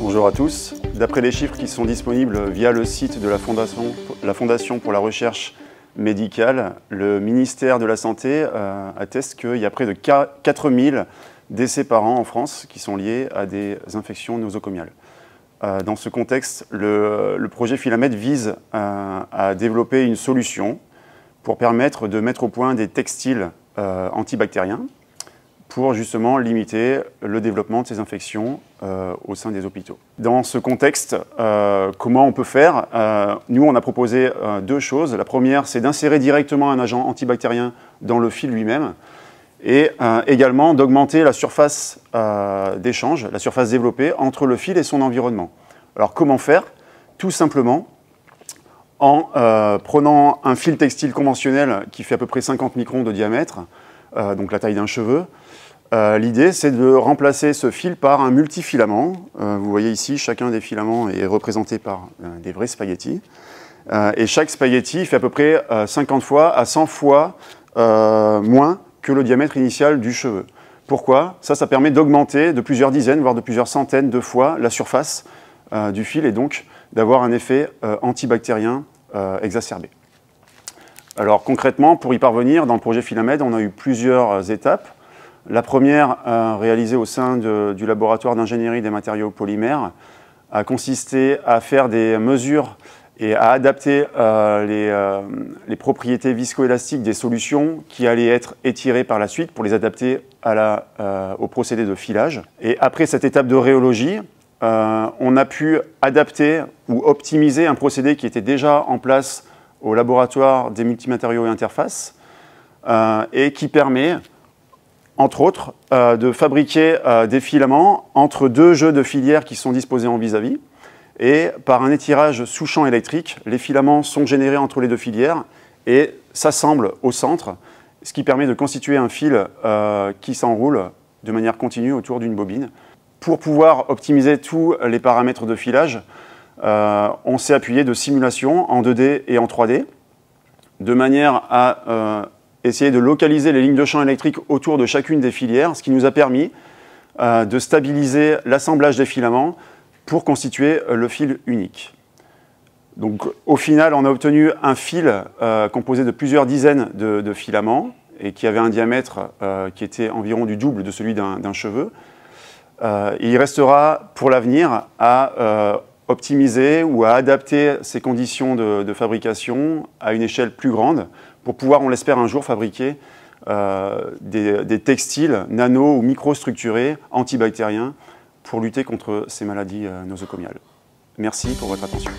Bonjour à tous. D'après les chiffres qui sont disponibles via le site de la Fondation, la Fondation pour la recherche médicale, le ministère de la Santé euh, atteste qu'il y a près de 4000 décès par an en France qui sont liés à des infections nosocomiales. Euh, dans ce contexte, le, projet Philamède vise euh, à développer une solution pour permettre de mettre au point des textiles antibactériens pour justement limiter le développement de ces infections euh, au sein des hôpitaux. Dans ce contexte, euh, comment on peut faire euh, Nous, on a proposé deux choses. La première, c'est d'insérer directement un agent antibactérien dans le fil lui-même et également d'augmenter la surface d'échange, la surface développée entre le fil et son environnement. Alors comment faire Tout simplement en prenant un fil textile conventionnel qui fait à peu près 50 microns de diamètre, euh, donc la taille d'un cheveu. Euh, l'idée, c'est de remplacer ce fil par un multifilament. Euh, vous voyez ici, chacun des filaments est représenté par des vrais spaghettis. et chaque spaghetti fait à peu près 50 fois à 100 fois moins que le diamètre initial du cheveu. Pourquoi Ça, ça permet d'augmenter de plusieurs dizaines, voire de plusieurs centaines de fois la surface du fil et donc d'avoir un effet antibactérien exacerbé. Alors concrètement, pour y parvenir, dans le projet Philamed, on a eu plusieurs euh, étapes. La première, euh, réalisée au sein du laboratoire d'ingénierie des matériaux polymères, a consisté à faire des mesures et à adapter euh, les, propriétés viscoélastiques des solutions qui allaient être étirées par la suite pour les adapter au procédé de filage. Et après cette étape de rhéologie, on a pu adapter ou optimiser un procédé qui était déjà en place au laboratoire des multimatériaux et interfaces, euh, et qui permet, entre autres, euh, de fabriquer euh, des filaments entre deux jeux de filières qui sont disposés en vis-à-vis. -vis, et par un étirage sous champ électrique, les filaments sont générés entre les deux filières et s'assemblent au centre, ce qui permet de constituer un fil qui s'enroule de manière continue autour d'une bobine. Pour pouvoir optimiser tous les paramètres de filage, euh, on s'est appuyé de simulations en 2D et en 3D, de manière à euh, essayer de localiser les lignes de champ électrique autour de chacune des filières, ce qui nous a permis euh, de stabiliser l'assemblage des filaments pour constituer le fil unique. Donc au final, on a obtenu un fil composé de plusieurs dizaines de, filaments et qui avait un diamètre qui était environ du double de celui d'un cheveu. il restera pour l'avenir à optimiser ou à adapter ces conditions de, fabrication à une échelle plus grande pour pouvoir, on l'espère un jour, fabriquer euh, des, textiles nano ou micro-structurés antibactériens pour lutter contre ces maladies euh, nosocomiales. Merci pour votre attention.